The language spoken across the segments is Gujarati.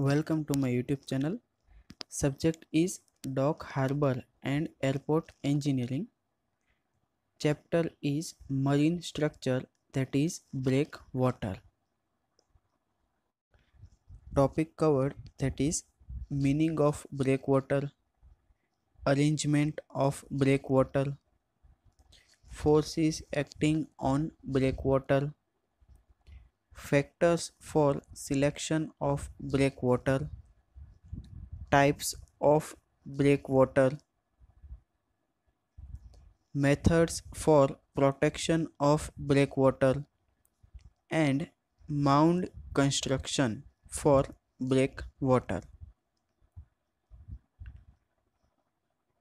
Welcome to my YouTube channel. Subject is Dock Harbor and Airport Engineering. Chapter is Marine Structure that is Breakwater. Topic covered that is Meaning of Breakwater, Arrangement of Breakwater, Forces acting on Breakwater factors for selection of breakwater, types of breakwater, methods for protection of breakwater, and mound construction for breakwater.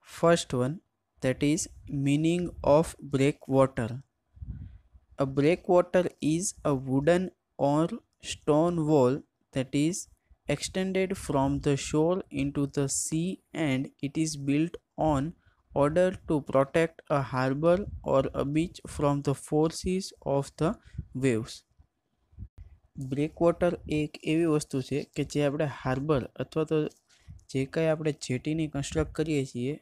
First one that is meaning of breakwater. A breakwater is a wooden or stone wall that is extended from the shore into the sea and it is built on order to protect a harbor or a beach from the forces of the waves breakwater એક એવી વસ્તુ છે કે જે આપણે હાર્બર અથવા તો જે કાંઈ આપણે જેટીની કન્સ્ટ્રક્ટ કરીએ છીએ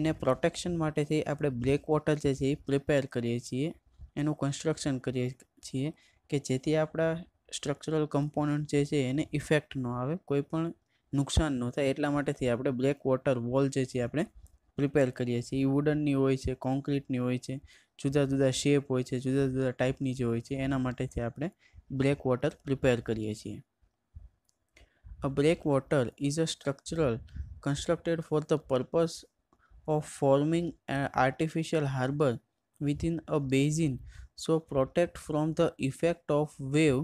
એને પ્રોટેક્શન માટેથી આપણે બ્રેકવોટર જે છે એ પ્રિપેર કરીએ છીએ એનું કન્સ્ટ્રક્શન કરીએ છીએ કે જેથી આપણા સ્ટ્રક્ચરલ કમ્પોનન્ટ જે છે એને ઇફેક્ટ ન આવે કોઈ પણ નુકસાન ન થાય એટલા માટેથી આપણે બ્લેક વોટર વોલ જે છે આપણે પ્રિપેર કરીએ છીએ એ વુડનની હોય છે કોન્ક્રીટની હોય છે જુદા જુદા શેપ હોય છે જુદા જુદા ટાઈપની જે હોય છે એના માટેથી આપણે બ્લેક વોટર પ્રિપેર કરીએ છીએ a breakwater is a structural constructed for the purpose of forming an artificial harbour within a basin so protect from the effect of wave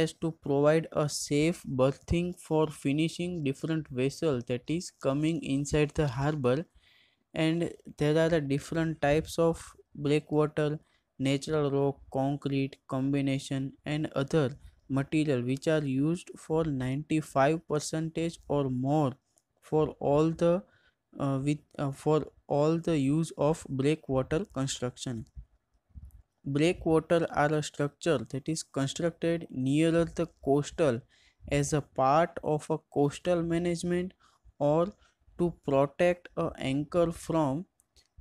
as to provide a safe berthing for finishing different vessel that is coming inside the harbor and there are the different types of breakwater natural rock concrete combination and other material which are used for 95 percentage or more for all the uh, with uh, for all the use of breakwater construction Breakwater are a structure that is constructed nearer the coastal as a part of a coastal management or to protect a anchor from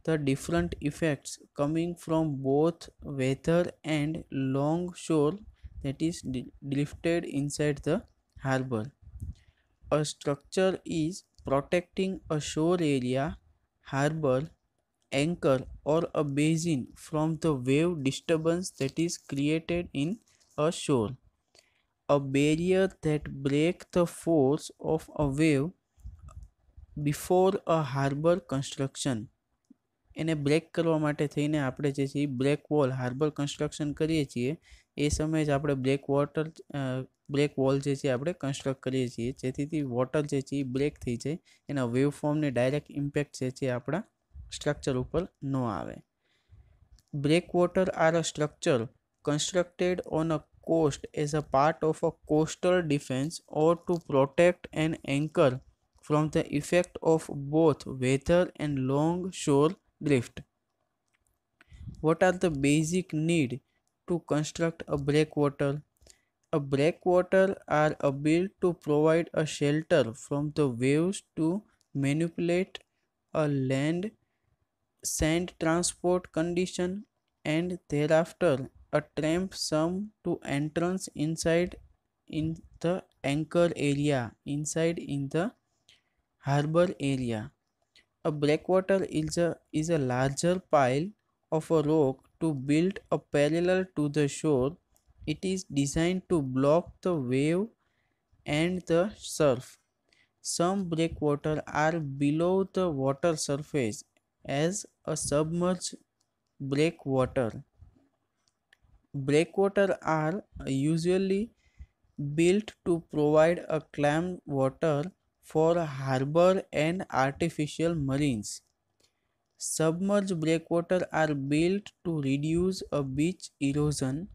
the different effects coming from both weather and longshore that is drifted inside the harbor. A structure is protecting a shore area, harbor, anchor or a basin from the wave disturbance that is created in a shore. A barrier that breaks the force of a wave before a harbour construction એને બ્રેક કરવા માટે થઈને આપણે જે છે એ બ્રેક વોલ હાર્બર કન્સ્ટ્રક્શન કરીએ છીએ એ સમયે જ આપણે બ્રેક વોટર બ્રેક વોલ જે છે આપણે કન્સ્ટ્રક્ટ કરીએ છીએ જેથી વોટર જે છે એ બ્રેક થઈ જાય એના વેવ ફોર્મને ડાયરેક્ટ ઇમ્પેક્ટ જે છે આપણા Structure ઉપર ન આવે breakwater are a constructed on a coast as a part of a coastal defense or to protect an anchor from the effect of both weather and longshore drift. What are the basic need to construct a breakwater? A breakwater are a built to provide a shelter from the waves to manipulate a land sand transport condition and thereafter a tramp some to entrance inside in the anchor area inside in the harbor area a breakwater is a is a larger pile of a rock to build a parallel to the shore it is designed to block the wave and the surf some breakwater are below the water surface as a submerged breakwater. Breakwater are usually built to provide a calm water for harbor and artificial marines. Submerged breakwater are built to reduce a beach erosion.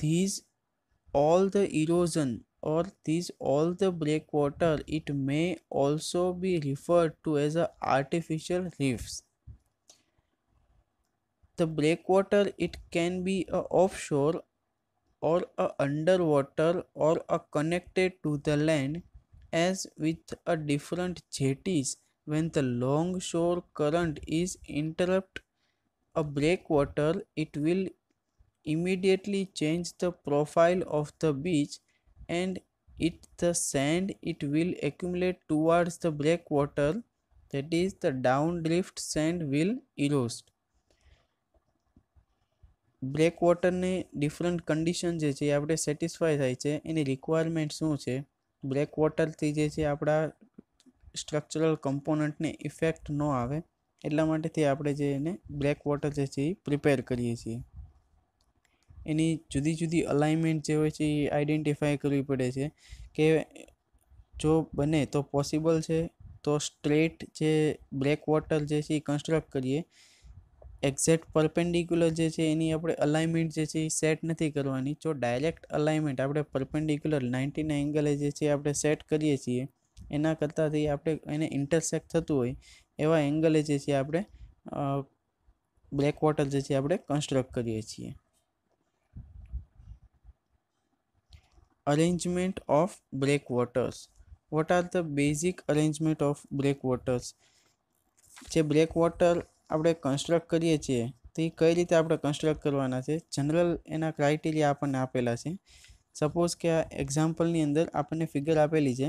These all the erosion or these all the breakwater it may also be referred to as artificial reefs the breakwater it can be a offshore or a underwater or a connected to the land as with a different jetties when the longshore current is interrupt a breakwater it will immediately change the profile of the beach and it the sand it will accumulate towards the breakwater that is the downdrift sand will erode બ્રેકવોટરની ડિફરન્ટ કન્ડિશન જે છે એ આપણે સેટિસ્ફાય થાય છે એની રિક્વાયરમેન્ટ શું છે બ્રેકવોટરથી જે છે આપણા સ્ટ્રક્ચરલ કમ્પોનન્ટને ઇફેક્ટ ન આવે એટલા માટેથી આપણે જે એને બ્લેક વોટર જે છે એ પ્રિપેર કરીએ છીએ એની જુદી જુદી અલાઇનમેન્ટ જે હોય છે એ આઈડેન્ટિફાય કરવી પડે છે કે જો બને તો પોસિબલ છે તો સ્ટ્રેટ જે બ્લેક વોટર જે છે એ કન્સ્ટ્રક્ટ કરીએ એક્ઝેક્ટ પરપેન્ડિક્યુલર જે છે એની આપણે અલાઇમેન્ટ જે છે એ સેટ નથી કરવાની જો ડાયરેક્ટ અલાઇમેન્ટ આપણે પરપેન્ડિક્યુલર નાઇન્ટીના એંગલે જે છે આપણે સેટ કરીએ છીએ એના કરતાંથી આપણે એને ઇન્ટરસેક્ટ થતું હોય એવા એંગલે જે છે આપણે બ્લેક વોટર જે છે આપણે કન્સ્ટ્રક્ટ કરીએ છીએ arrangement of breakwaters what are the basic arrangement of breakwaters જે બ્રેકવોટર આપણે કન્સ્ટ્રક્ટ કરીએ છીએ તો એ કઈ રીતે આપણે કન્સ્ટ્રક્ટ કરવાના છે જનરલ એના ક્રાઇટેરિયા આપણને આપેલા છે સપોઝ કે આ એક્ઝામ્પલની અંદર આપણને ફિગર આપેલી છે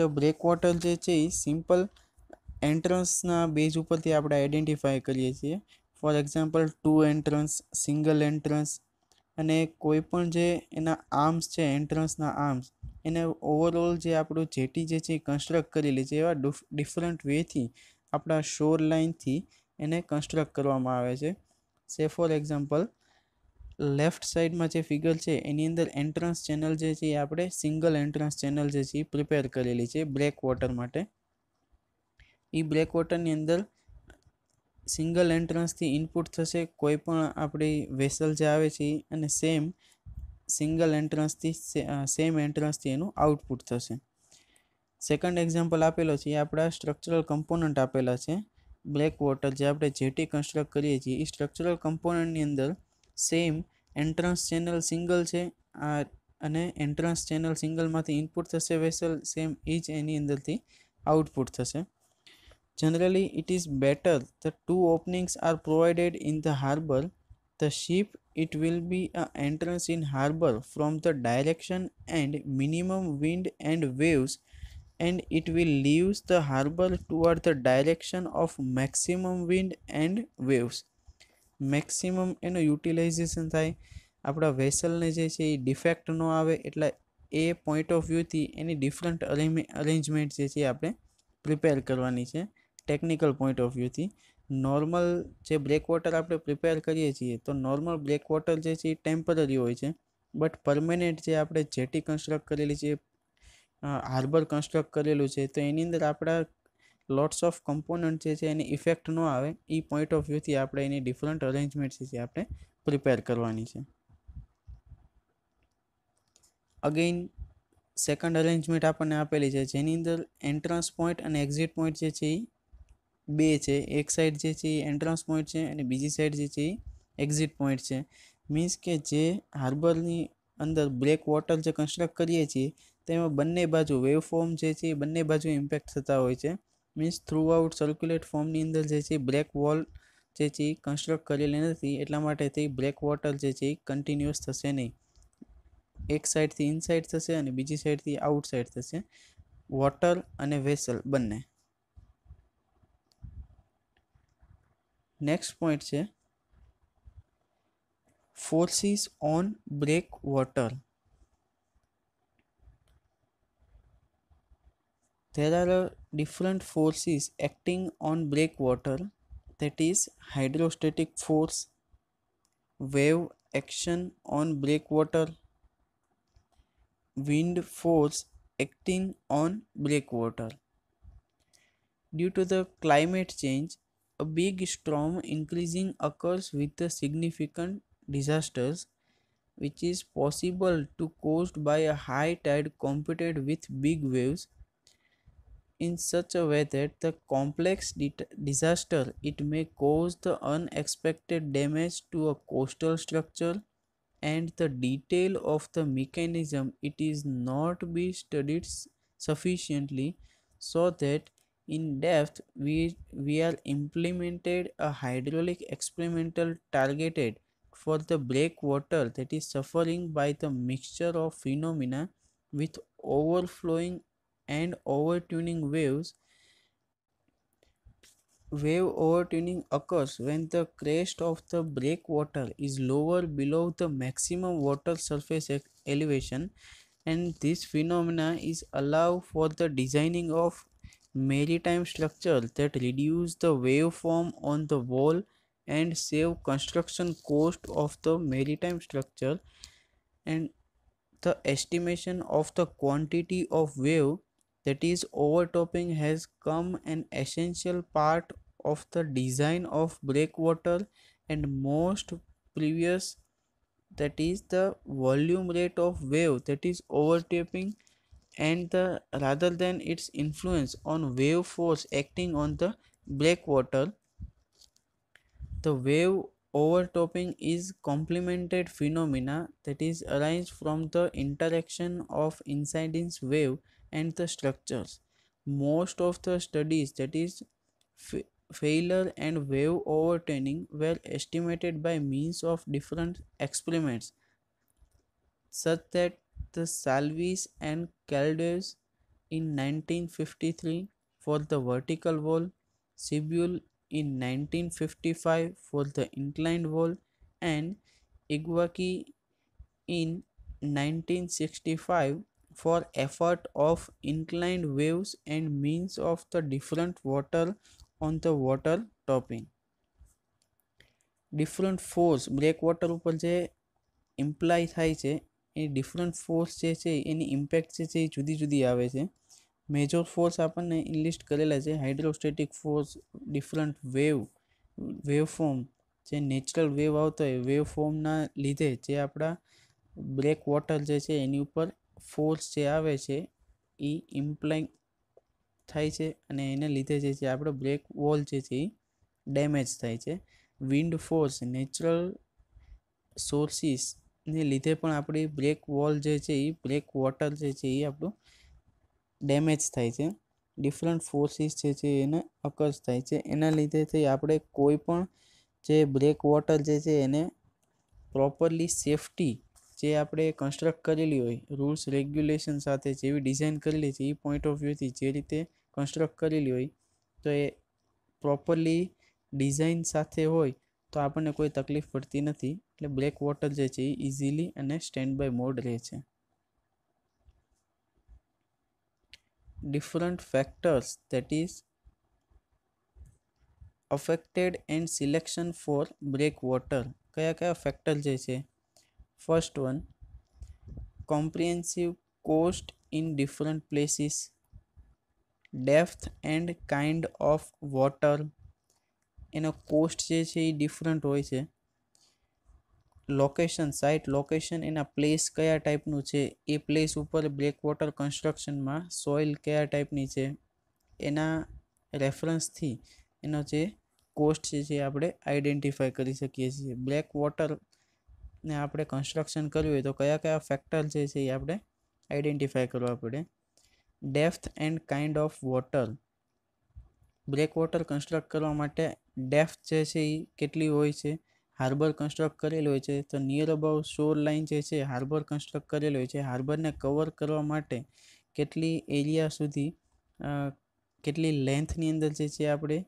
તો બ્રેકવોટર જે છે એ સિમ્પલ એન્ટ્રન્સના બેઝ ઉપરથી આપણે આઈડેન્ટિફાય કરીએ છીએ for example two entrance single entrance અને કોઈ પણ જે એના આર્મ્સ છે એન્ટ્રન્સના આર્મ્સ એને ઓવરઓલ જે આપણું જેટી જે છે એ કન્સ્ટ્રક્ટ કરેલી છે એવા ડિફરન્ટ વેથી આપણા શોર લાઇનથી એને કન્સ્ટ્રક્ટ કરવામાં આવે છે સે ફોર એક્ઝામ્પલ લેફ્ટ સાઈડમાં જે ફિગર છે એની અંદર એન્ટ્રન્સ ચેનલ જે છે એ આપણે સિંગલ એન્ટ્રન્સ ચેનલ જે છે એ પ્રિપેર કરેલી છે બ્રેક વોટર માટે એ બ્રેક વોટરની અંદર સિંગલ એન્ટ્રન્સથી ઇનપુટ થશે કોઈ પણ આપણી વેસલ જે આવે છે અને સેમ સિંગલ એન્ટ્રન્સથી સેમ એન્ટ્રન્સથી એનું આઉટપુટ થશે સેકન્ડ એક્ઝામ્પલ આપેલો છે એ આપણા સ્ટ્રક્ચરલ કમ્પોનન્ટ આપેલા છે બ્લેક વોટર જે આપણે જેટી કન્સ્ટ્રક્ટ કરીએ છીએ એ સ્ટ્રક્ચરલ કમ્પોનન્ટની અંદર સેમ એન્ટ્રન્સ ચેનલ સિંગલ છે આ અને એન્ટ્રન્સ ચેનલ સિંગલમાંથી ઇનપુટ થશે વેસલ સેમ એ જ એની અંદરથી આઉટપુટ થશે Generally, it is better the two openings are provided in the harbor. The ship it will be a entrance in harbor from the direction and minimum wind and waves and it will leaves the harbor toward the direction of maximum wind and waves maximum એનો યુટિલાઇઝેશન થાય આપણા વેસલને જે છે એ ડિફેક્ટ ન આવે એટલે એ પોઈન્ટ ઓફ વ્યૂથી એની ડિફરન્ટ અરેન્જમેન્ટ જે છે આપણે પ્રિપેર કરવાની છે ટેકનિકલ પોઈન્ટ ઓફ વ્યૂથી નોર્મલ જે બ્રેક વોટર આપણે પ્રિપેર કરીએ છીએ તો નોર્મલ બ્રેક વોટર જે છે એ ટેમ્પરરી હોય છે બટ પરમેનન્ટ જે આપણે જેટી કન્સ્ટ્રક્ટ કરેલી છે હાર્બર કન્સ્ટ્રક્ટ કરેલું છે તો એની અંદર આપણા લોટ્સ ઓફ કમ્પોનન્ટ જે છે એની ઇફેક્ટ ન આવે એ પોઈન્ટ ઓફ વ્યૂથી આપણે એની ડિફરન્ટ અરેન્જમેન્ટ છે આપણે પ્રિપેર કરવાની છે અગેઇન સેકન્ડ અરેન્જમેન્ટ આપણને આપેલી છે જેની અંદર એન્ટ્રન્સ પોઈન્ટ અને એક્ઝિટ પોઈન્ટ જે છે એ બે છે એક સાઈડ જે છે એ એન્ટ્રન્સ પોઈન્ટ છે અને બીજી સાઈડ જે છે એ એક્ઝિટ પોઈન્ટ છે મીન્સ કે જે હાર્બરની અંદર બ્લેક વોટર જે કન્સ્ટ્રક્ટ કરીએ છીએ તેમાં બંને બાજુ વેવ ફોર્મ જે છે એ બંને બાજુ ઇમ્પેક્ટ થતા હોય છે મીન્સ થ્રુ આઉટ સર્ક્યુલેટ ફોર્મની અંદર જે છે બ્લેક વોલ જે છે એ કન્સ્ટ્રક્ટ કરેલી નથી એટલા માટે તે બ્લેક વોટર જે છે એ કન્ટિન્યુઅસ થશે નહીં એક સાઈડથી ઇનસાઇડ થશે અને બીજી સાઈડથી આઉટસાઇડ થશે વોટર અને વેસલ બંને Next point is forces on breakwater. there are different forces acting on breakwater that is hydrostatic force wave action on breakwater wind force acting on breakwater due to the climate change a big storm increasing occurs with significant disasters which is possible to caused by a high tide competed with big waves in such a way that the complex disaster it may cause the unexpected damage to a coastal structure and the detail of the mechanism it is not be studied sufficiently so that in depth, we, we are implemented a hydraulic experimental targeted for the breakwater that is suffering by the mixture of phenomena with overflowing and overtuning waves. Wave overtuning occurs when the crest of the breakwater is lower below the maximum water surface elevation and this phenomena is allowed for the designing of maritime structure that reduce the waveform on the wall and save construction cost of the maritime structure and the estimation of the quantity of wave that is overtopping has come an essential part of the design of breakwater and most previous that is the volume rate of wave that is overtopping and the rather than its influence on wave force acting on the breakwater the wave overtopping is complemented phenomena that is arise from the interaction of incidence wave and the structures most of the studies that is failure and wave overturning were estimated by means of different experiments such that the Salvis and Caldes in 1953 for the vertical wall, Sibule in 1955 for the inclined wall, and Iguaki in 1965 for effort of inclined waves and means of the different water on the water topping. different force breakwater ઉપર જે imply થાય છે એ ડિફરન્ટ ફોર્સ જે છે એની ઇમ્પેક્ટ જે છે એ જુદી જુદી આવે છે મેજર ફોર્સ આપણને ઇનલિસ્ટ કરેલા છે hydrostatic force different wave wave form જે નેચરલ વેવ આવતો હોય વેવ ફોર્મના લીધે જે આપણા બ્રેક વોટર જે છે એની ઉપર ફોર્સ જે આવે છે એ ઇમ્પ્લાઇંગ થાય છે અને એને લીધે જે છે આપણો બ્રેક વોલ જે છે એ ડેમેજ થાય છે વિન્ડ ફોર્સ નેચરલ સોર્સિસ ને લીધે પણ આપણી બ્રેક વોલ જે છે એ બ્રેક વોટર જે છે એ આપણું ડેમેજ થાય છે ડિફરન્ટ ફોર્સીસ જે છે એને અકર્સ થાય છે એના લીધેથી આપણે કોઈ પણ જે બ્રેક વોટર જે છે એને પ્રોપરલી સેફટી જે આપણે કન્સ્ટ્રક્ટ કરેલી હોય રૂલ્સ રેગ્યુલેશન સાથે જેવી ડિઝાઇન કરેલી છે એ પોઈન્ટ ઓફ વ્યૂથી જે રીતે કન્સ્ટ્રક્ટ કરેલી હોય તો એ પ્રોપરલી ડિઝાઇન સાથે હોય તો આપણને કોઈ તકલીફ પડતી નથી એટલે બ્લેક વોટર જે છે એ ઇઝીલી અને સ્ટેન્ડ બાય મોડ રહે છે different factors that is affected and selection for breakwater કયા કયા ફેક્ટર જે છે first one comprehensive cost in different places depth and kind of water એનો કોસ્ટ જે છે એ ડિફરન્ટ હોય છે લોકેશન સાઇટ લોકેશન એના પ્લેસ કયા ટાઈપનું છે એ પ્લેસ ઉપર બ્લેક વોટર કન્સ્ટ્રક્શનમાં સોઇલ કયા ટાઈપની છે એના રેફરન્સથી એનો જે કોસ્ટ છે જે આપણે આઈડેન્ટિફાય કરી શકીએ છીએ બ્લેક વોટરને આપણે કન્સ્ટ્રક્શન કર્યું હોય તો કયા કયા ફેક્ટર જે છે એ આપણે આઈડેન્ટિફાય કરવા પડે depth and kind of water black water construct કરવા માટે ડેપ્થ જે છે એ કેટલી હોય છે હાર્બર કન્સ્ટ્રક્ટ કરેલો હોય છે તો નિયર અબાઉ શોર લાઇન જે છે હાર્બર કન્સ્ટ્રક્ટ કરેલો હોય છે હાર્બરને કવર કરવા માટે કેટલી એરિયા સુધી કેટલી લેન્થની અંદર જે છે આપણે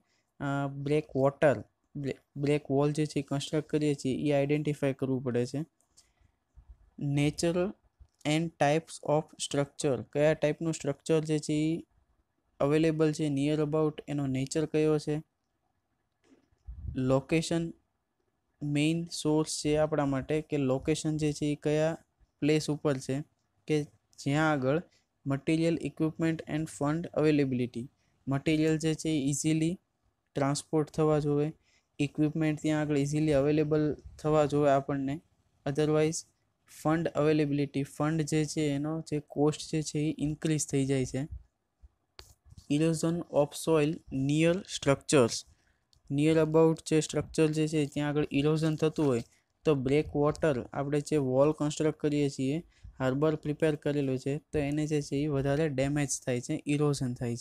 બ્રેક વોટર બ્રેક વોલ જે છે કન્સ્ટ્રક્ટ કરીએ છીએ એ આઈડેન્ટિફાય કરવું પડે છે nature and types of structure કયા ટાઈપનું સ્ટ્રક્ચર જે છે એ અવેલેબલ છે નિયર અબાઉટ એનો નેચર કયો છે લોકેશન મેઇન સોર્સ છે આપણા માટે કે લોકેશન જે છે એ કયા પ્લેસ ઉપર છે કે જ્યાં આગળ material equipment and fund availability material જે છે એ ઇઝીલી ટ્રાન્સપોર્ટ થવા જોઈએ ઇક્વિપમેન્ટ ત્યાં આગળ ઇઝીલી અવેલેબલ થવા જોઈએ આપણને અધરવાઇઝ ફંડ અવેલેબિલિટી ફંડ જે છે એનો જે કોસ્ટ જે છે એ ઇન્ક્રીઝ થઈ જાય છે erosion of soil near structures near about जो स्ट्रक्चर से त्या आग इरोजन थत हो तो ब्रेक वॉटर आप वॉल कंस्ट्रक्ट करे हार्बर प्रिपेर करेलो तो एने से डेमेज थे इरोजन थे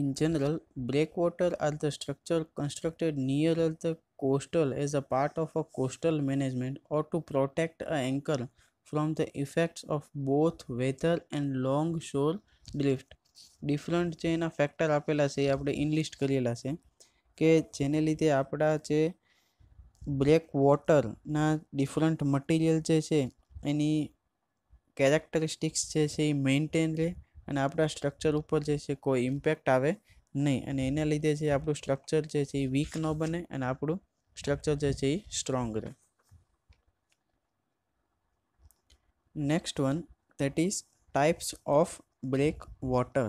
in general breakwater are the structure constructed near the coastal edge a part of a coastal management or to protect a anchor from the effects of both weather and longshore drift different जैसे फेक्टर आपेला से आप इनलिस्ट करेला से કે જેને લીધે આપણા જે બ્રેક વોટરના ડિફરન્ટ મટીરિયલ જે છે એની કેરેક્ટરિસ્ટિક્સ જે છે એ મેન્ટેન રહે અને આપણા સ્ટ્રક્ચર ઉપર જે છે કોઈ ઇમ્પેક્ટ આવે નહીં અને એના લીધે જે આપણું સ્ટ્રક્ચર જે છે એ વીક ન બને અને આપણું સ્ટ્રક્ચર જે છે એ સ્ટ્રોંગ રહે next one next one that is types of breakwater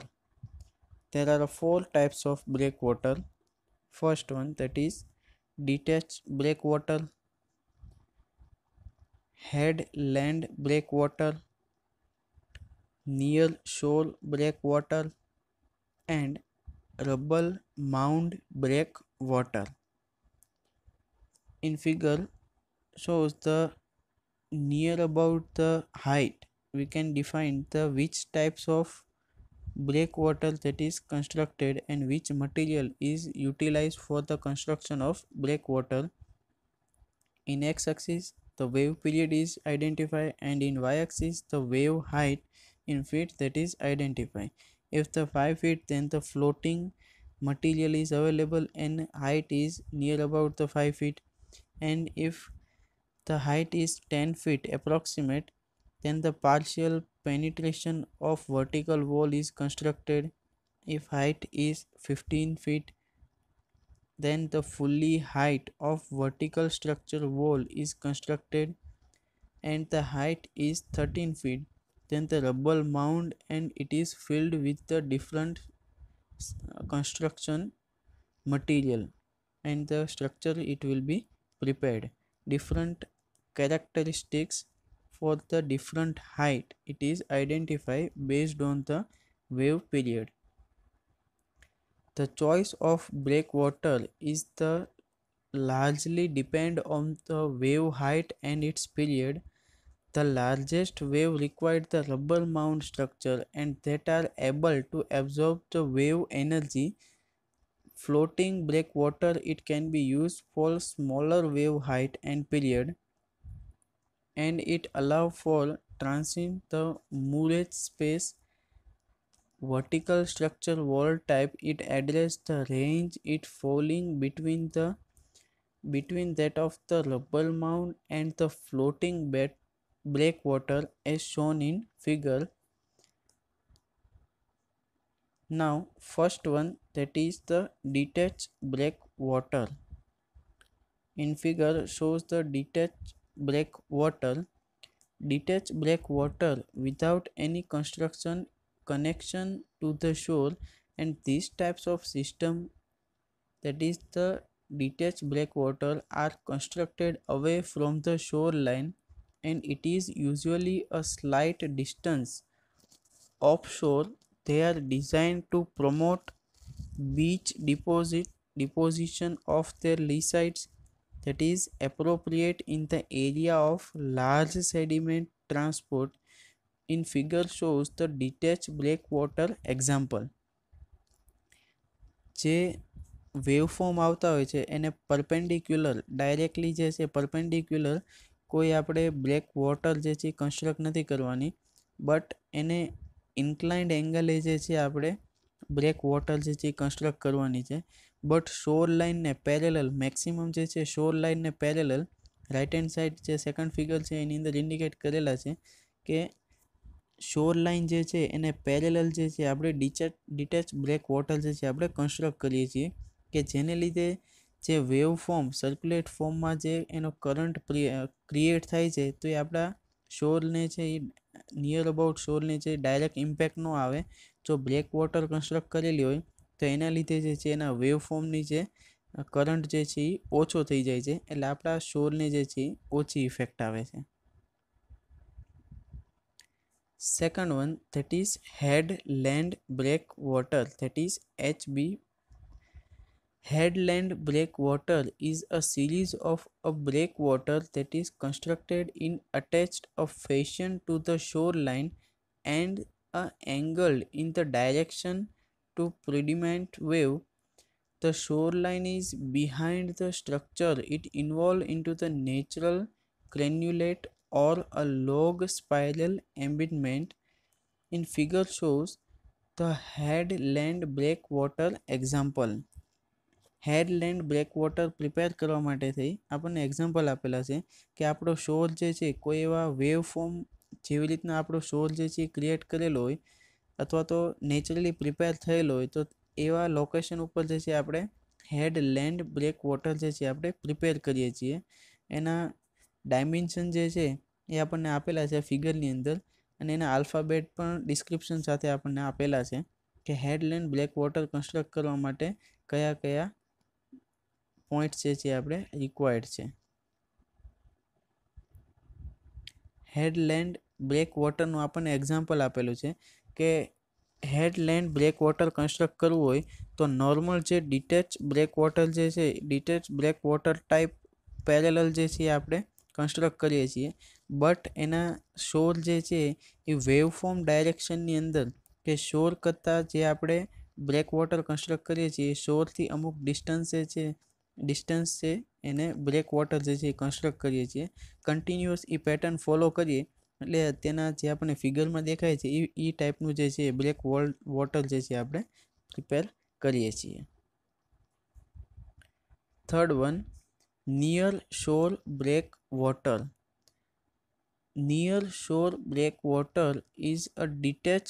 there four types of break breakwater first one that is detached breakwater headland breakwater near shore breakwater and rubble mound breakwater in figure shows the near about the height we can define the which types of breakwater that is constructed and which material is utilized for the construction of breakwater. In x axis, the wave period is identified, and in y axis, the wave height in feet that is identified. If the 5 feet, then the floating material is available and height is near about the 5 feet. And if the height is 10 feet approximate, then the partial penetration of vertical wall is constructed if height is 15 feet then the fully height of vertical structure wall is constructed and the height is 13 feet then the rubble mound and it is filled with the different uh, construction material and the structure it will be prepared different characteristics for the different height it is identified based on the wave period the choice of breakwater is the largely depend on the wave height and its period the largest wave required the rubber mound structure and that are able to absorb the wave energy floating breakwater it can be used for smaller wave height and period and it allows for transiting the moored space vertical structure wall type it addresses the range it falling between the between that of the rubble mound and the floating bed breakwater as shown in figure now first one that is the detached breakwater in figure shows the detached breakwater detached breakwater without any construction connection to the shore and these types of system that is the detached breakwater are constructed away from the shoreline and it is usually a slight distance offshore they are designed to promote beach deposit deposition of their lesides that is appropriate in the area of large sediment transport. In figure shows the detached breakwater example. જે વેવફોર્મ આવતા હોય છે એને પરપેન્ડિક્યુલર ડાયરેક્ટલી જે છે પરપેન્ડિક્યુલર કોઈ આપણે બ્લેક વોટર જે છે કન્સ્ટ્રક્ટ નથી કરવાની બટ એને ઇન્ક્લાઇન્ડ એંગલે જે છે આપણે બ્રેક વોટર જે છે એ કન્સ્ટ્રક્ટ કરવાની છે બટ શોર લાઇનને પેરેલલ મેક્સિમમ જે છે શોર લાઇનને પેરેલલ રાઇટ હેન્ડ સાઇડ જે સેકન્ડ ફિગર છે એની અંદર ઇન્ડિકેટ કરેલા છે કે શોર લાઇન જે છે એને પેરેલલ જે છે આપણે ડિચેટ ડિટેચ બ્રેક વોટર જે છે આપણે કન્સ્ટ્રક્ટ કરીએ છીએ કે જેને લીધે જે વેવ ફોર્મ સર્ક્યુલેટ ફોર્મમાં જે એનો કરંટ ક્રિએટ થાય છે તો એ આપણા શોરને છે એ નિયર અબાઉટ શોરને જે ડાયરેક્ટ ઇમ્પેક્ટ ન આવે જો બ્લેક વોટર કન્સ્ટ્રક્ટ કરેલી હોય તો એના લીધે જે છે એના વેવફોર્મની જે કરંટ જે છે એ ઓછો થઈ જાય છે એટલે આપણા શોરને જે છે ઓછી ઇફેક્ટ આવે છે second one that is head land break water that is hb headland breakwater is a series of a breakwater that is constructed in attached a fashion to the shoreline and a angle in the direction to predominant wave the shoreline is behind the structure it involves into the natural granulate or a log spiral embedment in figure shows the headland breakwater example headland breakwater prepare કરવા માટે થઈ આપણને એક્ઝામ્પલ આપેલા છે કે આપણો શોર જે છે કોઈ એવા વેવ જેવી રીતના આપણો સોલ જે છે એ ક્રિએટ કરેલો હોય અથવા તો નેચરલી પ્રિપેર થયેલો હોય તો એવા લોકેશન ઉપર જે છે આપણે હેડ લેન્ડ બ્રેક વોટર જે છે આપણે પ્રિપેર કરીએ છીએ એના ડાયમેન્શન જે છે એ આપણને આપેલા છે ફિગરની અંદર અને એના આલ્ફાબેટ પણ ડિસ્ક્રિપ્શન સાથે આપણને આપેલા છે કે હેડલેન્ડ બ્લેક વોટર કન્સ્ટ્રક્ટ કરવા માટે કયા કયા પોઈન્ટ જે છે આપણે રિક્વાયર્ડ છે હેડલેન્ડ બ્રેક વોટરનું આપણને એક્ઝામ્પલ આપેલું છે કે હેડલેન્ડ બ્રેક વોટર કન્સ્ટ્રક્ટ કરવું હોય તો નોર્મલ જે ડિટેચ બ્રેક વોટર જે છે detach breakwater type parallel જે છે આપણે કન્સ્ટ્રક્ટ કરીએ છીએ બટ એના શોર જે છે એ વેવફોર્મ ડાયરેક્શનની અંદર કે શોર કરતાં જે આપણે બ્રેક વોટર કન્સ્ટ્રક્ટ કરીએ છીએ શોરથી અમુક ડિસ્ટન્સે છે ડિસ્ટન્સ છે એને બ્રેક વોટર જે છે એ કન્સ્ટ્રક્ટ કરીએ છીએ કન્ટિન્યુઅસ એ પેટર્ન ફોલો કરીએ એટલે તેના જે આપણને ફિગરમાં દેખાય છે એ એ ટાઈપનું જે છે બ્લેક વોલ વોટર જે છે આપણે પ્રિપેર કરીએ છીએ third one near shore breakwater near shore breakwater is a detach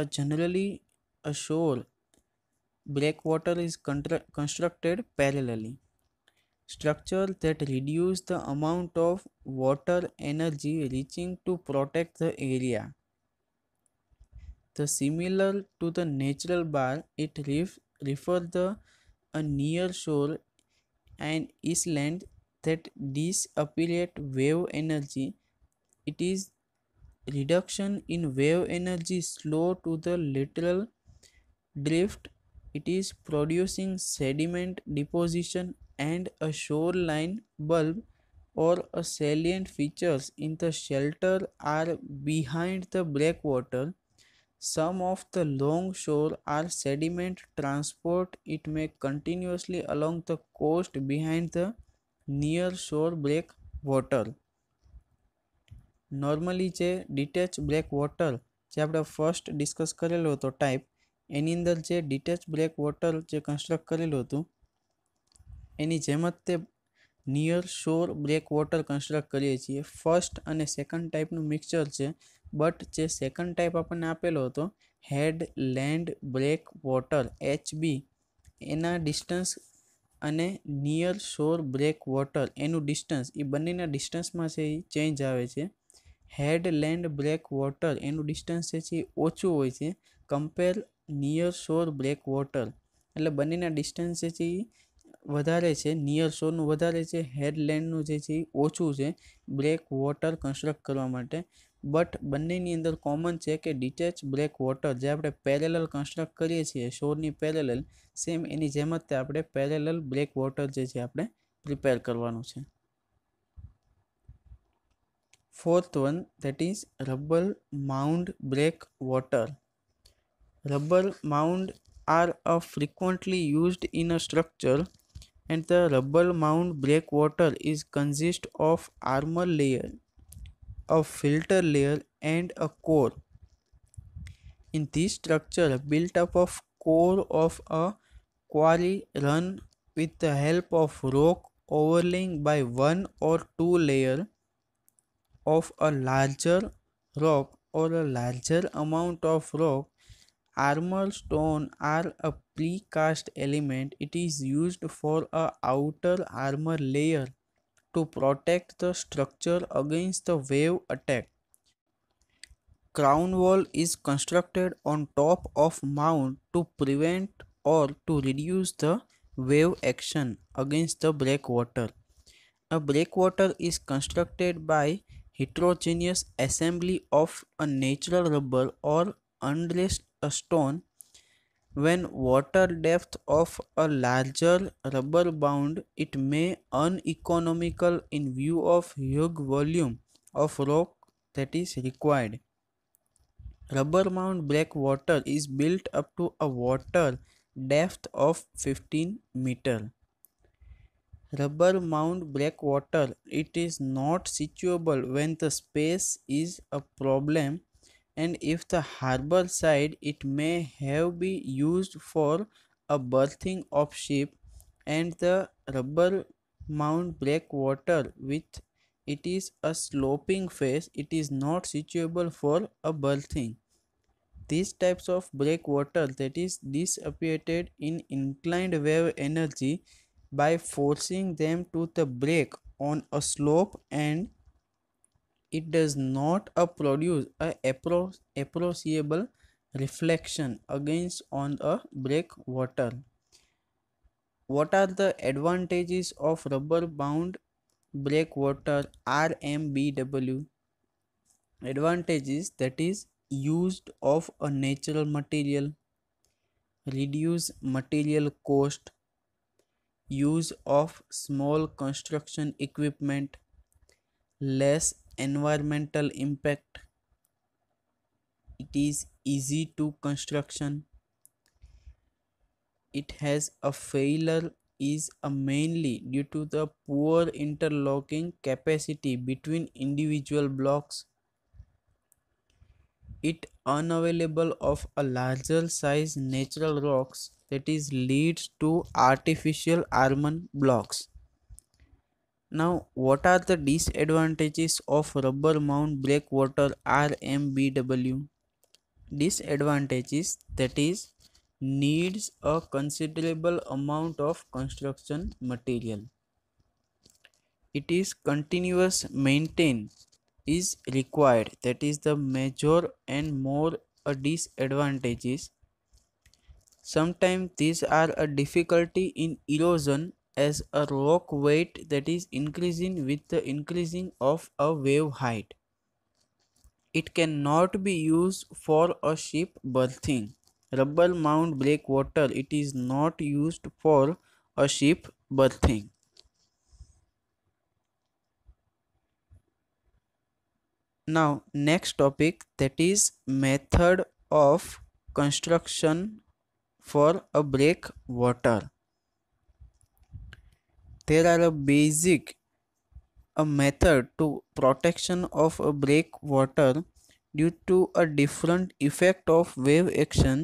a generally a shore breakwater is constructed parallelly structure that reduce the amount of water energy reaching to protect the area. The similar to the natural bar, it ref, refers the a near shore and island that dissipate wave energy. It is reduction in wave energy slow to the lateral drift. It is producing sediment deposition and a shoreline bulb or a salient features in the shelter are behind the breakwater. Some of the longshore are sediment transport. It may continuously along the coast behind the near shore breakwater. Normally જે ડિટેચ બ્રેક વોટર જે આપણે ફર્સ્ટ ડિસ્કસ કરેલો હતો ટાઈપ એની અંદર જે ડિટેચ બ્રેક વોટર જે કન્સ્ટ્રક્ટ કરેલું હતું એની જેમ જ તે near shore breakwater construct કરીએ છીએ ફર્સ્ટ અને સેકન્ડ ટાઈપનું મિક્સચર છે બટ જે સેકન્ડ ટાઈપ આપણને આપેલો હતો headland breakwater HB એના ડિસ્ટન્સ અને નિયર શોર બ્રેક વોટર એનું ડિસ્ટન્સ એ બંનેના ડિસ્ટન્સમાં છે એ ચેન્જ આવે છે હેડ લેન્ડ બ્રેક વોટર એનું ડિસ્ટન્સ છે એ ઓછું હોય છે compare near shore breakwater એટલે બંનેના ડિસ્ટન્સ છે એ વધારે છે નિયર શોરનું વધારે છે હેડલેન્ડનું જે છે એ ઓછું છે બ્રેક વોટર કન્સ્ટ્રક્ટ કરવા માટે બટ બંનેની અંદર કોમન છે કે ડિટેચ બ્રેક વોટર જે આપણે પેરેલલ કન્સ્ટ્રક્ટ કરીએ છીએ શોરની પેરેલલ સેમ એની જેમ જ તે આપણે પેરેલલ બ્રેક વોટર જે છે આપણે પ્રિપેર કરવાનું છે fourth one that is rubber mound breakwater rubber mound are a frequently used in a structure and the Rubble Mound breakwater is consist of armor layer, a filter layer and a core. In this structure built up of core of a quarry run with the help of rock overlaying by one or two layer of a larger rock or a larger amount of rock, armor stone are precast element it is used for a outer armor layer to protect the structure against the wave attack crown wall is constructed on top of mound to prevent or to reduce the wave action against the breakwater a breakwater is constructed by heterogeneous assembly of a natural rubber or undressed stone when water depth of a larger rubber bound, it may uneconomical in view of huge volume of rock that is required. Rubber bound breakwater is built up to a water depth of 15 meter. Rubber mound breakwater. It is not situable when the space is a problem and if the harbor side it may have been used for a berthing of ship and the rubber mound breakwater with it is a sloping face it is not suitable for a berthing these types of breakwater that is dissipated in inclined wave energy by forcing them to the break on a slope and it does not uh, produce a appro appreciable reflection against on a breakwater. What are the advantages of rubber bound breakwater RMBW? Advantages that is used of a natural material, reduce material cost, use of small construction equipment, less environmental impact it is easy to construction it has a failure is a mainly due to the poor interlocking capacity between individual blocks it unavailable of a larger size natural rocks that is leads to artificial almond blocks now, what are the disadvantages of rubber mount breakwater RMBW? Disadvantages that is needs a considerable amount of construction material. It is continuous maintain is required that is the major and more a disadvantages. Sometimes these are a difficulty in erosion as a rock weight that is increasing with the increasing of a wave height. It cannot be used for a ship berthing. Rubble Mound Breakwater, it is not used for a ship berthing. Now, next topic that is method of construction for a breakwater. there are a basic a method to protection of a breakwater due to a different effect of wave action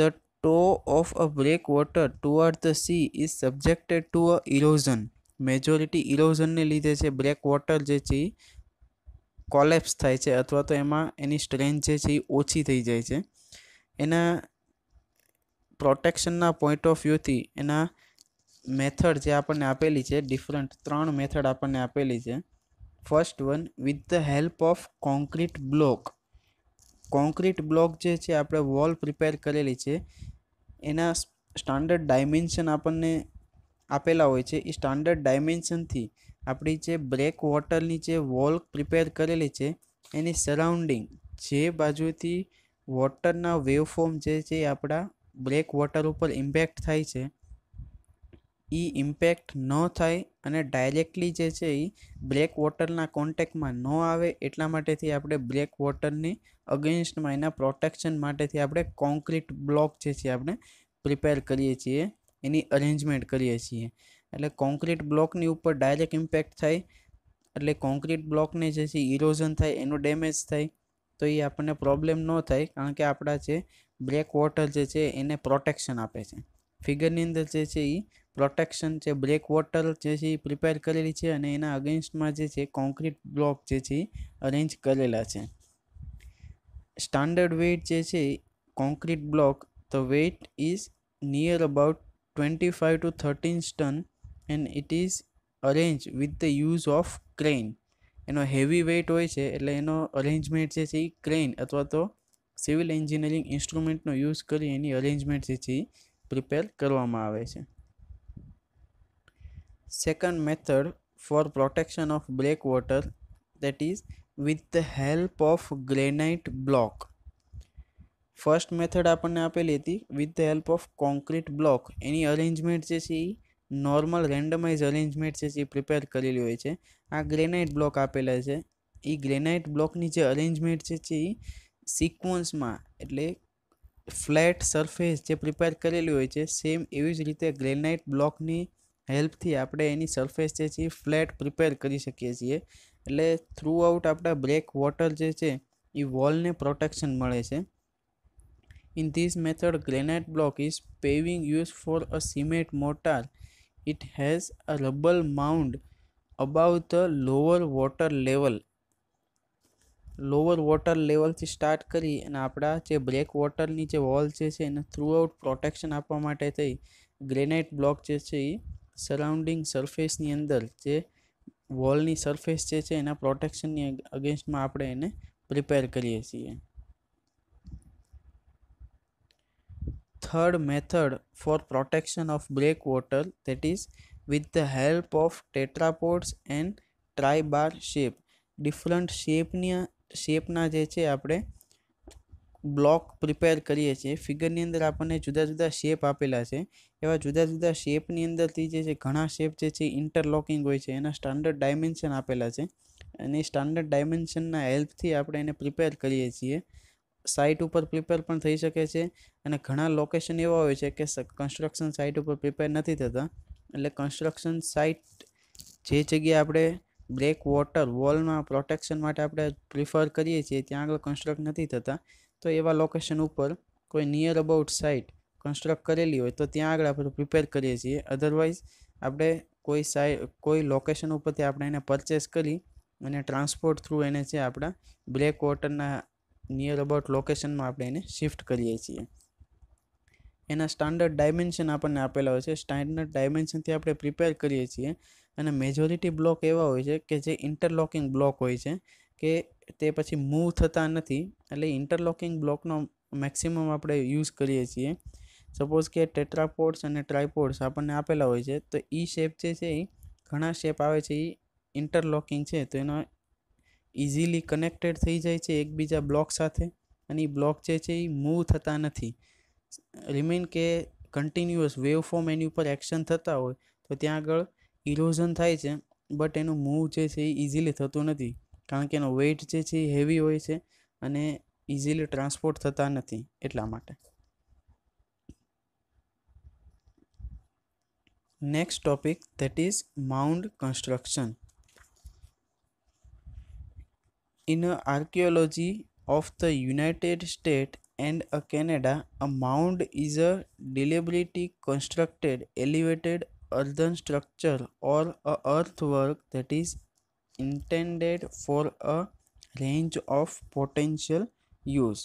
the toe of a breakwater toward the sea is subjected to a erosion majority ઇરોઝનને લીધે છે બ્રેકવોટર જે છે કોલેપ્સ થાય છે અથવા તો એમાં એની સ્ટ્રેન્થ જે છે એ ઓછી થઈ જાય છે એના પ્રોટેક્શનના પોઈન્ટ ઓફ વ્યૂથી એના મેથડ જે આપણને આપેલી છે ડિફરન્ટ ત્રણ મેથડ આપણને આપેલી છે first one with the help of concrete block concrete block જે છે આપણે વોલ પ્રિપેર કરેલી છે એના સ્ટાન્ડર્ડ ડાયમેન્શન આપણને આપેલા હોય છે એ સ્ટાન્ડર્ડ ડાયમેન્શનથી આપણી જે બ્રેક વોટરની જે વોલ પ્રિપેર કરેલી છે એની સરાઉન્ડિંગ જે બાજુથી વોટરના વેવફોર્મ જે છે એ આપણા બ્રેક વોટર ઉપર ઇમ્પેક્ટ થાય છે એ ઇમ્પેક્ટ ન થાય અને ડાયરેક્ટલી જે છે એ બ્લેક વોટરના કોન્ટેક્ટમાં ન આવે એટલા માટેથી આપણે બ્લેક વોટરની અગેન્સ્ટમાં એના પ્રોટેક્શન માટેથી આપણે કોન્ક્રીટ બ્લોક જે છે આપણે પ્રિપેર કરીએ છીએ એની અરેન્જમેન્ટ કરીએ છીએ એટલે કોન્ક્રીટ બ્લોકની ઉપર ડાયરેક્ટ ઇમ્પેક્ટ થાય એટલે કોન્ક્રીટ બ્લોકને જે છે ઇરોઝન થાય એનું ડેમેજ થાય તો એ આપણને પ્રોબ્લેમ ન થાય કારણ કે આપણા જે બ્લેક વોટર જે છે એને પ્રોટેક્શન આપે છે ફિગરની અંદર જે છે એ પ્રોટેક્શન છે બ્રેક વોટર જે છે પ્રિપેર કરેલી છે અને એના અગેન્સ્ટમાં જે છે કોન્ક્રીટ બ્લોક જે છે અરેન્જ કરેલા છે સ્ટાન્ડર્ડ વેઇટ જે છે concrete block the weight is near about twenty five to thirteen ton and it is arrange with the use of crane એનો હેવી વેઇટ હોય છે એટલે એનો અરેન્જમેન્ટ જે છે એ ક્રેન અથવા તો સિવિલ એન્જિનિયરિંગ ઇન્સ્ટ્રુમેન્ટનો યુઝ કરી એની અરેન્જમેન્ટ જે છે પ્રિપેર કરવામાં આવે છે second method for protection of breakwater that is with the help of granite block first method આપણને આપેલી હતી with the help of concrete block એની અરેન્જમેન્ટ જે છે એ નોર્મલ રેન્ડમાઇઝ અરેન્જમેન્ટ છે એ પ્રિપેર કરેલી હોય છે આ ગ્રેનાઇટ બ્લોક આપેલા છે એ ગ્રેનાઇટ બ્લોકની જે અરેન્જમેન્ટ છે એ સિક્વન્સમાં એટલે ફ્લેટ સરફેસ જે પ્રિપેર કરેલી હોય છે સેમ એવી જ રીતે ગ્રેનાઇટ બ્લોકની હેલ્પથી આપણે એની સરફેસ જે છે એ ફ્લેટ પ્રિપેર કરી શકીએ છીએ એટલે થ્રુ આઉટ આપણા બ્રેક વોટર જે છે એ વોલને પ્રોટેક્શન મળે છે in this method granite block is paving use for a cement mortar it has a rubble mound above the lower water level lower water લેવલથી સ્ટાર્ટ કરી અને આપણા જે બ્રેક વોટરની જે વોલ જે છે એને થ્રુ આઉટ પ્રોટેક્શન આપવા માટે થઈ ગ્રેનાઇટ બ્લોક જે છે એ સરાઉન્ડિંગ સરફેસની અંદર જે વોલની સરફેસ જે છે એના પ્રોટેક્શનની અગેન્સ્ટમાં આપણે એને પ્રિપેર કરીએ છીએ third method for protection of break water that is with the help of tetrapods and tribar shape different શેપની શેપના જે છે આપણે બ્લોક પ્રિપેર કરીએ છીએ ફિગરની અંદર આપણને જુદા જુદા શેપ આપેલા છે એવા જુદા જુદા શેપની અંદરથી જે છે ઘણા શેપ જે છે ઇન્ટરલોકિંગ હોય છે એના સ્ટાન્ડર્ડ ડાયમેન્શન આપેલા છે અને એ સ્ટાન્ડર્ડ ડાયમેન્શનના હેલ્પથી આપણે એને પ્રિપેર કરીએ છીએ સાઇટ ઉપર પ્રિપેર પણ થઈ શકે છે અને ઘણા લોકેશન એવા હોય છે કે કન્સ્ટ્રક્શન સાઇટ ઉપર પ્રિપેર નથી થતા એટલે કન્સ્ટ્રક્શન સાઇટ જે જગ્યાએ આપણે બ્રેક વોટર વોલમાં પ્રોટેક્શન માટે આપણે પ્રિફર કરીએ છીએ ત્યાં આગળ કન્સ્ટ્રક્ટ નથી થતા તો એવા લોકેશન ઉપર કોઈ નિયર અબાઉટ સાઇટ કન્સ્ટ્રક્ટ કરેલી હોય તો ત્યાં આગળ આપણે પ્રિપેર કરીએ છીએ અધરવાઇઝ આપણે કોઈ સાઇ કોઈ લોકેશન ઉપરથી આપણે એને પરચેસ કરી અને ટ્રાન્સપોર્ટ થ્રુ એને છે આપણા બ્રેક વોટરના નિયર અબાઉટ લોકેશનમાં આપણે એને શિફ્ટ કરીએ છીએ એના સ્ટાન્ડર્ડ ડાયમેન્શન આપણને આપેલા હોય છે સ્ટાન્ડર્ડ ડાયમેન્શનથી આપણે પ્રિપેર કરીએ છીએ અને મેજોરિટી બ્લોક એવા હોય છે કે જે ઇન્ટરલોકિંગ બ્લોક હોય છે કે તે પછી મૂવ થતા નથી એટલે ઇન્ટરલોકિંગ બ્લોકનો મેક્સિમમ આપણે યુઝ કરીએ છીએ સપોઝ કે ટેટ્રાપોડ્સ અને ટ્રાયપોડ્સ આપણને આપેલા હોય છે તો એ શેપ જે છે એ ઘણા શેપ આવે છે એ ઇન્ટરલોકિંગ છે તો એનો ઇઝીલી કનેક્ટેડ થઈ જાય છે એકબીજા બ્લોક સાથે અને એ બ્લોક જે છે એ મૂવ થતા નથી રિમેન કે કન્ટિન્યુઅસ વેવ ફોર્મ એની ઉપર એક્શન થતા હોય તો ત્યાં આગળ ઇરોઝન થાય છે બટ એનું મૂવ જે છે એ ઇઝીલી થતું નથી કારણ કે એનો વેઇટ જે છે એ હેવી હોય છે અને ઇઝીલી ટ્રાન્સપોર્ટ થતા નથી એટલા માટે next topic that is mound construction in a archaeology of the united state and a Canada, a mound is a deliberately constructed elevated earthen structure or a earthwork that is intended for a range of potential use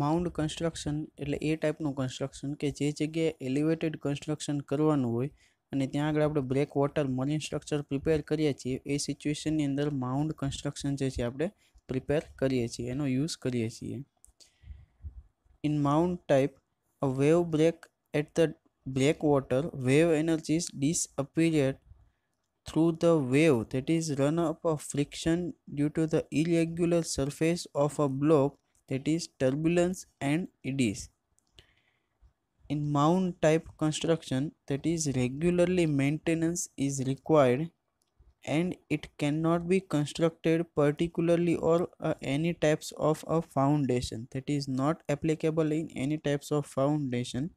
mound construction એટલે એ ટાઈપનું કન્સ્ટ્રક્શન કે જે જગ્યાએ એલિવેટેડ કન્સ્ટ્રક્શન કરવાનું હોય અને ત્યાં આગળ આપણે break water marine structure prepare કરીએ છીએ એ સિચ્યુએશનની અંદર માઉન્ડ કન્સ્ટ્રક્શન જે છે આપણે પ્રિપેર કરીએ છીએ એનો યુઝ કરીએ છીએ in mound type a wave break at the break water wave energies disappear through the wave that is is run-up of friction due to the irregular surface of a block that is turbulence and eddies. In mound type construction that is regularly maintenance is required and it cannot be constructed particularly or uh, any types of a foundation that is not applicable in any types of foundation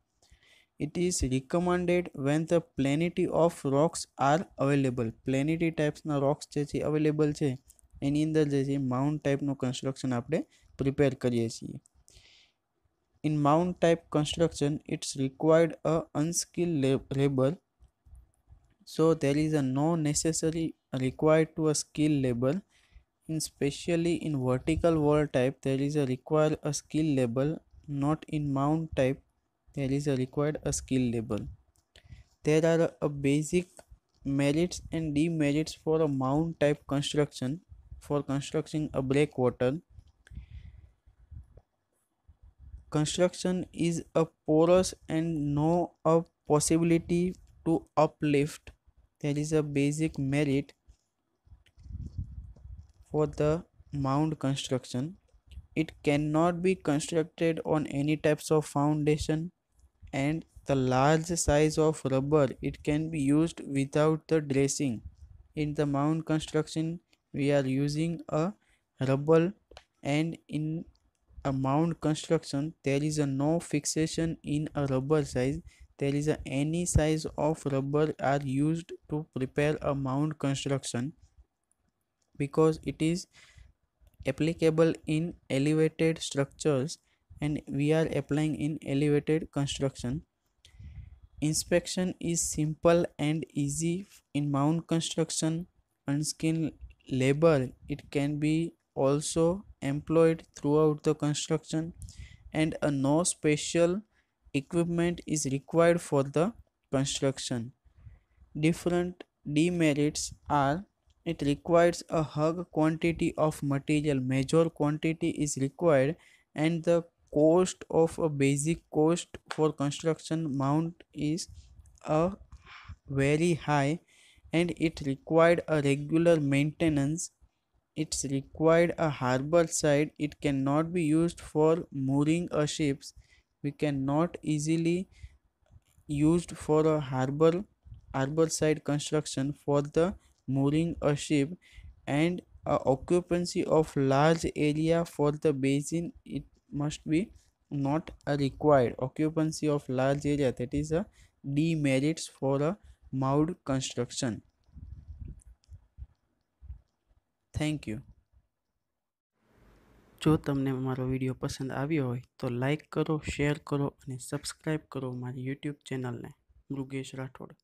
it is recommended when the plenty of rocks are available plenty rocks rocks available છે અવેલેબલ છે એની અંદર જે છે માઉન્ટ ટાઈપનું કન્સ્ટ્રક્શન આપણે પ્રિપેર કરીએ છીએ in mound type construction it's required a unskill labour so there is a no necessary required to a skill level. in specially in vertical wall type there is a require a skill level, not in mount type there is a required a skill level there are a basic merits and demerits for a mound type construction for constructing a breakwater construction is a porous and no a possibility to uplift there is a basic merit for the mound construction it cannot be constructed on any types of foundation and the large size of rubber it can be used without the dressing. In the mound construction we are using a rubble and in a mound construction there is a no fixation in a rubber size there is a any size of rubber are used to prepare a mound construction because it is applicable in elevated structures and we are applying in elevated construction inspection is simple and easy in mound construction unskilled labor it can be also employed throughout the construction and a no special equipment is required for the construction different demerits are it requires a hug quantity of material major quantity is required and the cost of a basic cost for construction mount is a very high and it required a regular maintenance it's required a harbor side it cannot be used for mooring a ships we cannot easily used for a harbor harbor side construction for the mooring a ship and a occupancy of large area for the basin it must be not a required occupancy of large area that is a demerits for a mound construction thank you જો તમને મારો વિડીયો પસંદ આવ્યો હોય તો લાઈક કરો શેર કરો અને સબસ્ક્રાઈબ કરો મારી યુટ્યુબ ચેનલને મૃગેશ રાઠોડ